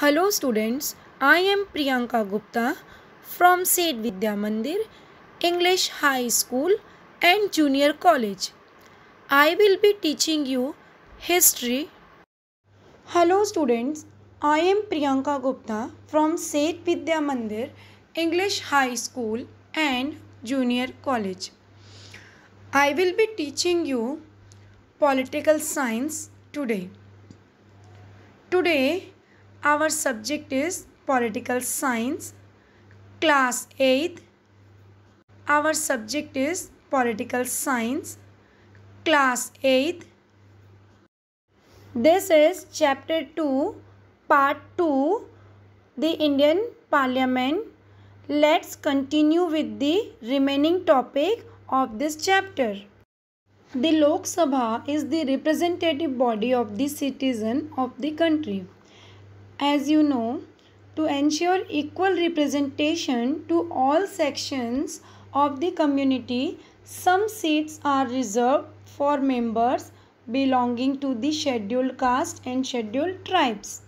Hello students I am Priyanka Gupta from Seth Vidya Mandir English high school and junior college I will be teaching you history hello students I am Priyanka Gupta from Seth Vidya Mandir English high school and junior college I will be teaching you political science today today Our subject is political science. Class 8. Our subject is political science. Class 8. This is chapter 2, part 2, the Indian Parliament. Let's continue with the remaining topic of this chapter. The Lok Sabha is the representative body of the citizen of the country. As you know, to ensure equal representation to all sections of the community, some seats are reserved for members belonging to the scheduled caste and scheduled tribes.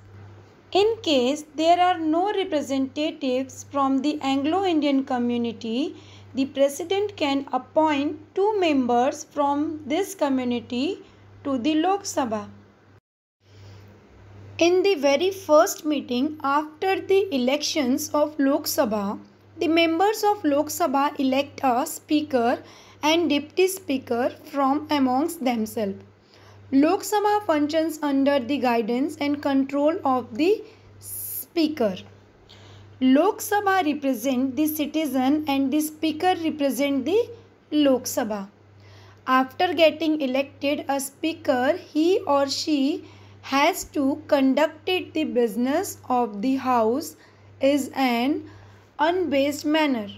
In case there are no representatives from the Anglo-Indian community, the president can appoint two members from this community to the Lok Sabha. In the very first meeting after the elections of Lok Sabha, the members of Lok Sabha elect a speaker and deputy speaker from amongst themselves. Lok Sabha functions under the guidance and control of the speaker. Lok Sabha represent the citizen and the speaker represent the Lok Sabha. After getting elected a speaker, he or she has to conducted the business of the house is an unbased manner.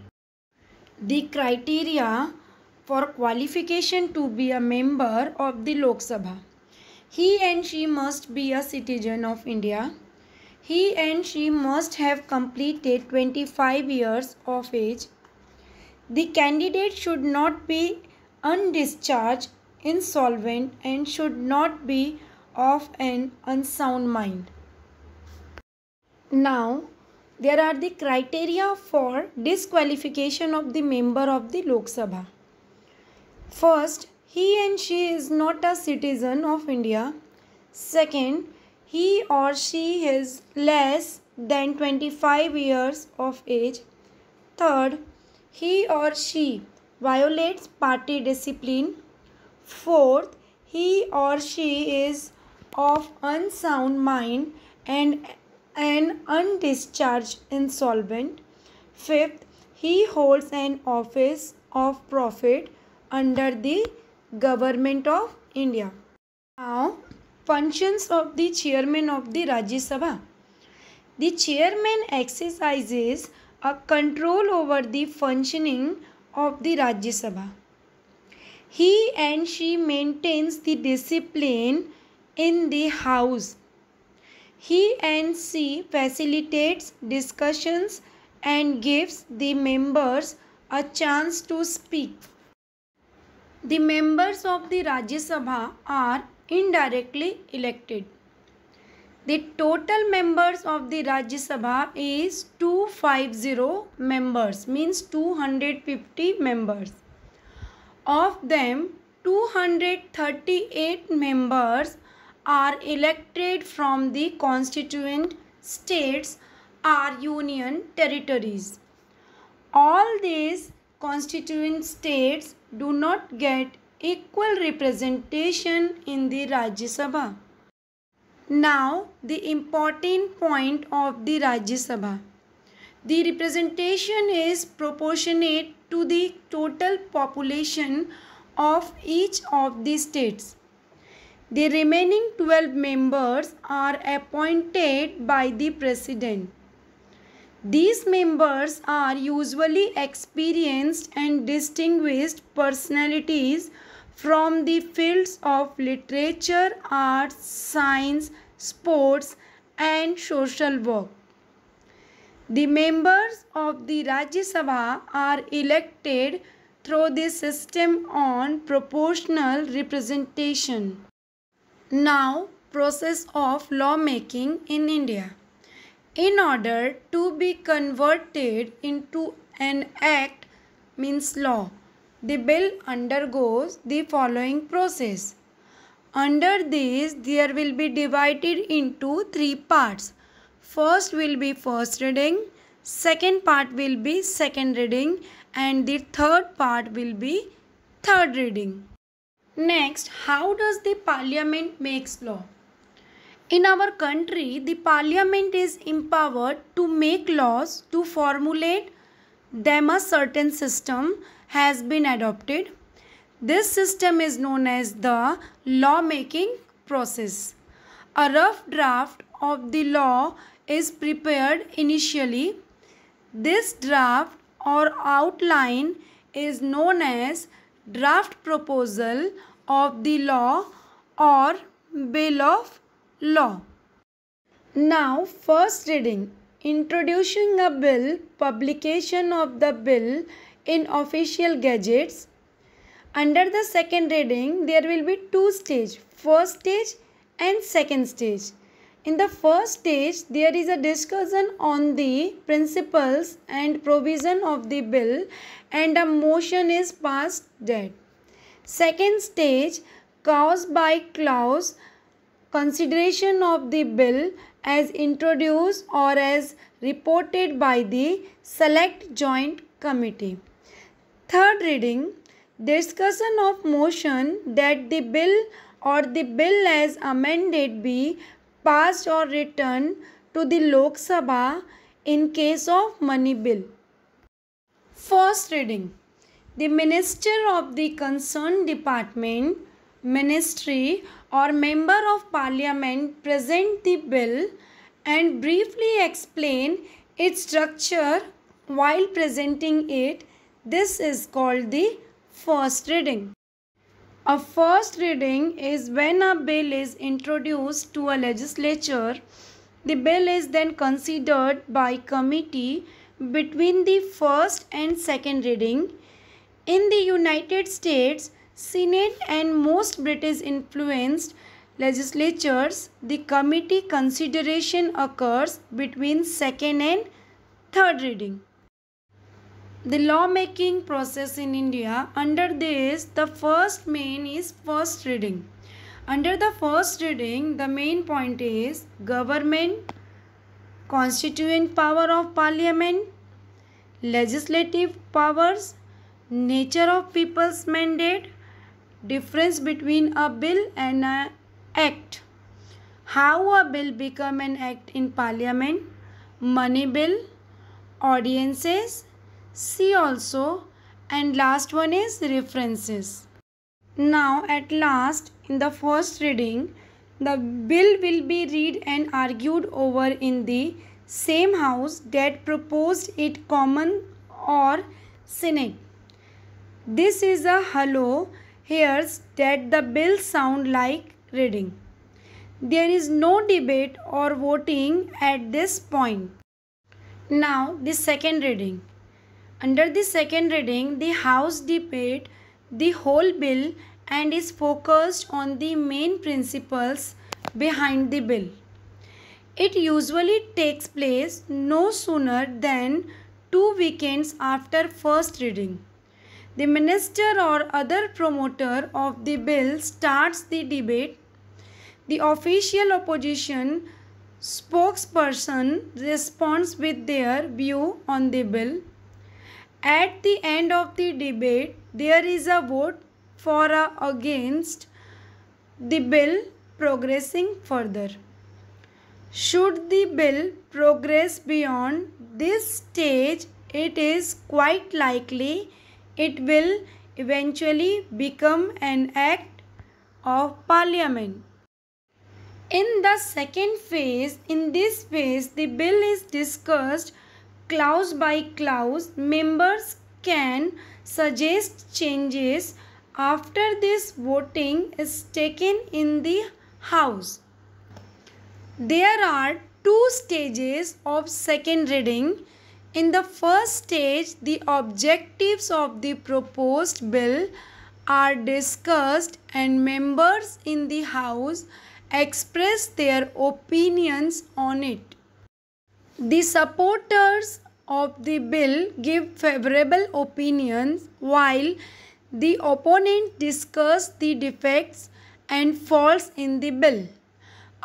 The criteria for qualification to be a member of the Lok Sabha. He and she must be a citizen of India. He and she must have completed 25 years of age. The candidate should not be undischarged, insolvent and should not be of an unsound mind. Now, there are the criteria for disqualification of the member of the Lok Sabha. First, he and she is not a citizen of India. Second, he or she is less than 25 years of age. Third, he or she violates party discipline. Fourth, he or she is of unsound mind and an undischarged insolvent. Fifth, he holds an office of profit under the government of India. Now, functions of the chairman of the Rajya Sabha. The chairman exercises a control over the functioning of the Rajya Sabha. He and she maintains the discipline in the house. He and she facilitates discussions and gives the members a chance to speak. The members of the Rajya Sabha are indirectly elected. The total members of the Rajya Sabha is 250 members means 250 members. Of them 238 members are elected from the constituent states or union territories. All these constituent states do not get equal representation in the Rajya Sabha. Now the important point of the Rajya Sabha. The representation is proportionate to the total population of each of the states. The remaining 12 members are appointed by the president. These members are usually experienced and distinguished personalities from the fields of literature, arts, science, sports and social work. The members of the Rajya Sabha are elected through the system on proportional representation. Now, process of lawmaking in India. In order to be converted into an act means law, the bill undergoes the following process. Under this, there will be divided into three parts. First will be first reading, second part will be second reading and the third part will be third reading. Next, how does the parliament makes law? In our country, the parliament is empowered to make laws, to formulate them a certain system has been adopted. This system is known as the law-making process. A rough draft of the law is prepared initially. This draft or outline is known as draft proposal of the law or bill of law. Now first reading introducing a bill, publication of the bill in official gazettes. Under the second reading, there will be two stages, first stage and second stage. In the first stage, there is a discussion on the principles and provision of the bill and a motion is passed that. Second stage, clause by clause, consideration of the bill as introduced or as reported by the select joint committee. Third reading, discussion of motion that the bill or the bill as amended be passed or returned to the Lok Sabha in case of money bill. First reading The Minister of the concerned department, ministry or member of parliament present the bill and briefly explain its structure while presenting it. This is called the first reading. A first reading is when a bill is introduced to a legislature. The bill is then considered by committee between the first and second reading. In the United States, Senate and most British influenced legislatures, the committee consideration occurs between second and third reading the lawmaking process in India. Under this, the first main is first reading. Under the first reading, the main point is government, constituent power of parliament, legislative powers, nature of people's mandate, difference between a bill and an act, how a bill become an act in parliament, money bill, audiences, See also and last one is references. Now at last in the first reading the bill will be read and argued over in the same house that proposed it common or senate. This is a hello hears that the bill sound like reading. There is no debate or voting at this point. Now the second reading. Under the second reading, the House debate the whole bill and is focused on the main principles behind the bill. It usually takes place no sooner than two weekends after first reading. The minister or other promoter of the bill starts the debate. The official opposition spokesperson responds with their view on the bill. At the end of the debate, there is a vote for or against the bill progressing further. Should the bill progress beyond this stage, it is quite likely it will eventually become an act of parliament. In the second phase, in this phase, the bill is discussed clause by clause, members can suggest changes after this voting is taken in the House. There are two stages of second reading. In the first stage, the objectives of the proposed bill are discussed and members in the House express their opinions on it. The supporters of the bill give favorable opinions while the opponent discuss the defects and faults in the bill.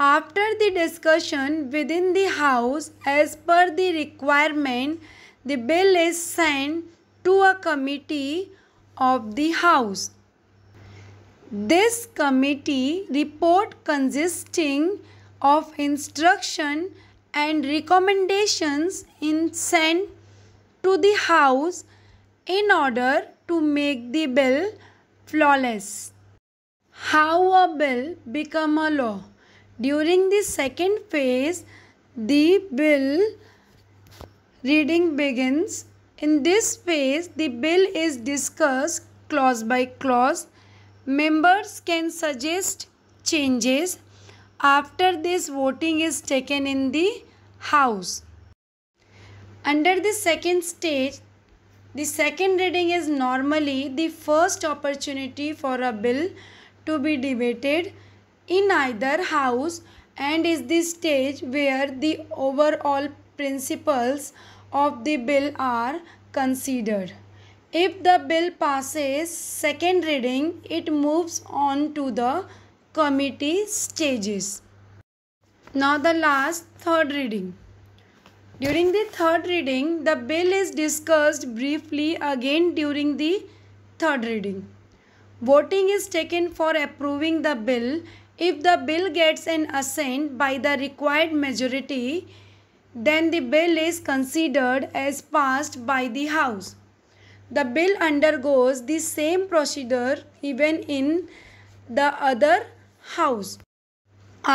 After the discussion within the house as per the requirement the bill is sent to a committee of the house. This committee report consisting of instruction and recommendations in sent to the house in order to make the bill flawless. How a bill become a law? During the second phase, the bill reading begins. In this phase, the bill is discussed clause by clause. Members can suggest changes. After this, voting is taken in the house. Under the second stage, the second reading is normally the first opportunity for a bill to be debated in either house and is the stage where the overall principles of the bill are considered. If the bill passes second reading, it moves on to the committee stages. Now the last third reading. During the third reading, the bill is discussed briefly again during the third reading. Voting is taken for approving the bill. If the bill gets an assent by the required majority, then the bill is considered as passed by the House. The bill undergoes the same procedure even in the other House.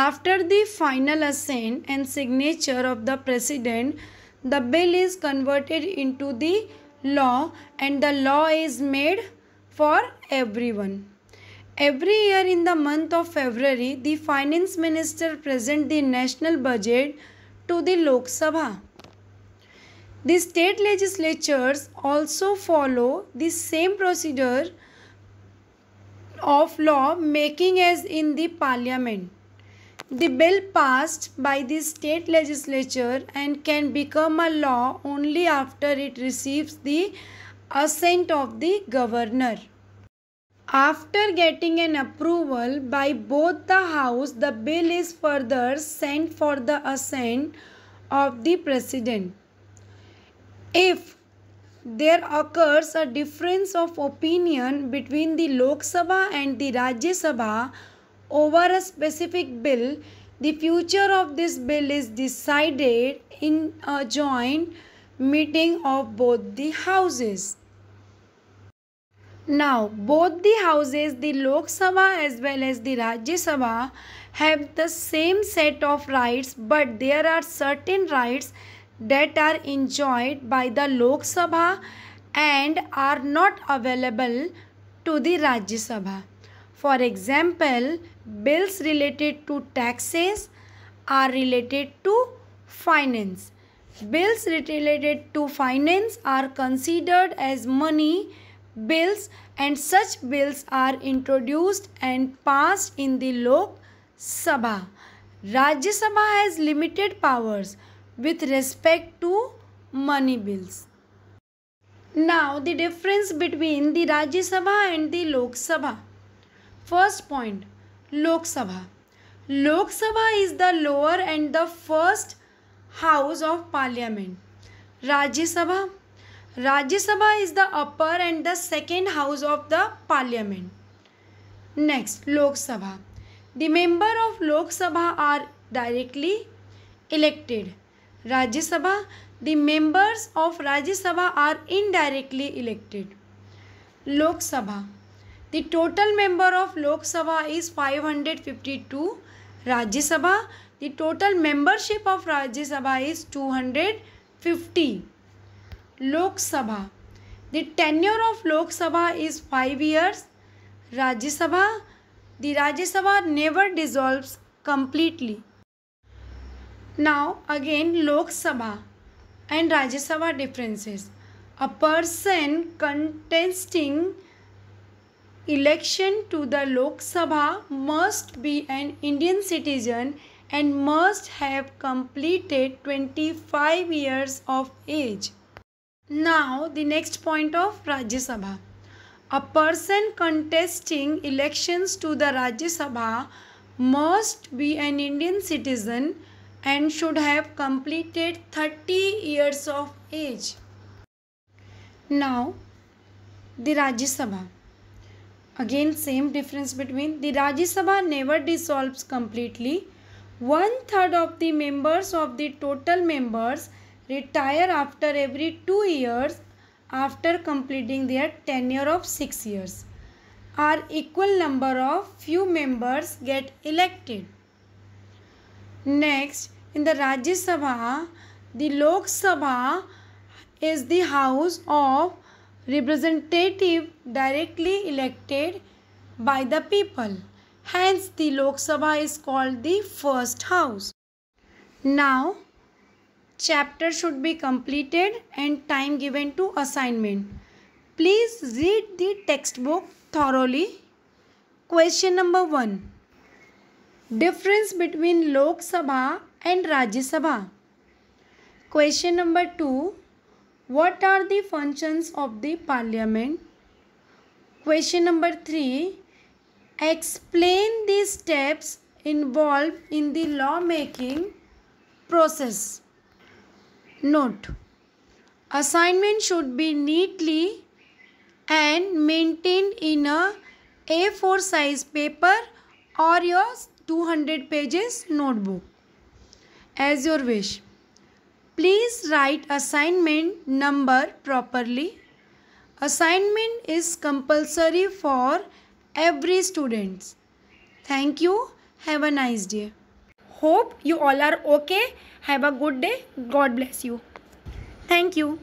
After the final assent and signature of the President, the bill is converted into the law and the law is made for everyone. Every year in the month of February, the finance minister presents the national budget to the Lok Sabha. The state legislatures also follow the same procedure of law making as in the parliament. The bill passed by the state legislature and can become a law only after it receives the assent of the governor. After getting an approval by both the house, the bill is further sent for the assent of the president. If there occurs a difference of opinion between the Lok Sabha and the Rajya Sabha over a specific bill, the future of this bill is decided in a joint meeting of both the houses. Now, both the houses, the Lok Sabha as well as the Rajya Sabha, have the same set of rights, but there are certain rights that are enjoyed by the Lok Sabha and are not available to the Rajya Sabha. For example, bills related to taxes are related to finance. Bills related to finance are considered as money bills and such bills are introduced and passed in the Lok Sabha. Rajya Sabha has limited powers with respect to money bills. Now the difference between the Rajya Sabha and the Lok Sabha. First point, Loksabha. Loksabha is the lower and the first house of parliament. Rajya Sabha. Rajya Sabha is the upper and the second house of the parliament. Next, Lok Sabha. The member of Lok Sabha are directly elected. Rajya Sabha. The members of Rajya Sabha are indirectly elected. Lok Sabha. The total member of Lok Sabha is 552. Rajya Sabha, the total membership of Rajya Sabha is 250. Lok Sabha, the tenure of Lok Sabha is 5 years. Rajya Sabha, the Rajya Sabha never dissolves completely. Now again Lok Sabha and Rajya Sabha differences. A person contesting election to the Lok Sabha must be an Indian citizen and must have completed 25 years of age. Now the next point of Rajya Sabha. A person contesting elections to the Rajya Sabha must be an Indian citizen and should have completed 30 years of age. Now the Rajya Sabha. Again same difference between the Rajya Sabha never dissolves completely. One third of the members of the total members retire after every two years after completing their tenure of six years. Our equal number of few members get elected. Next, in the Rajya Sabha, the Lok Sabha is the house of representative directly elected by the people. Hence, the Lok Sabha is called the first house. Now, chapter should be completed and time given to assignment. Please read the textbook thoroughly. Question number 1. Difference between Lok Sabha and Rajya Sabha. Question number 2. What are the functions of the parliament? Question number 3. Explain the steps involved in the lawmaking process. Note. Assignment should be neatly and maintained in a A4 size paper or your 200 pages notebook. As your wish. Please write assignment number properly. Assignment is compulsory for every students. Thank you. Have a nice day. Hope you all are okay. Have a good day. God bless you. Thank you.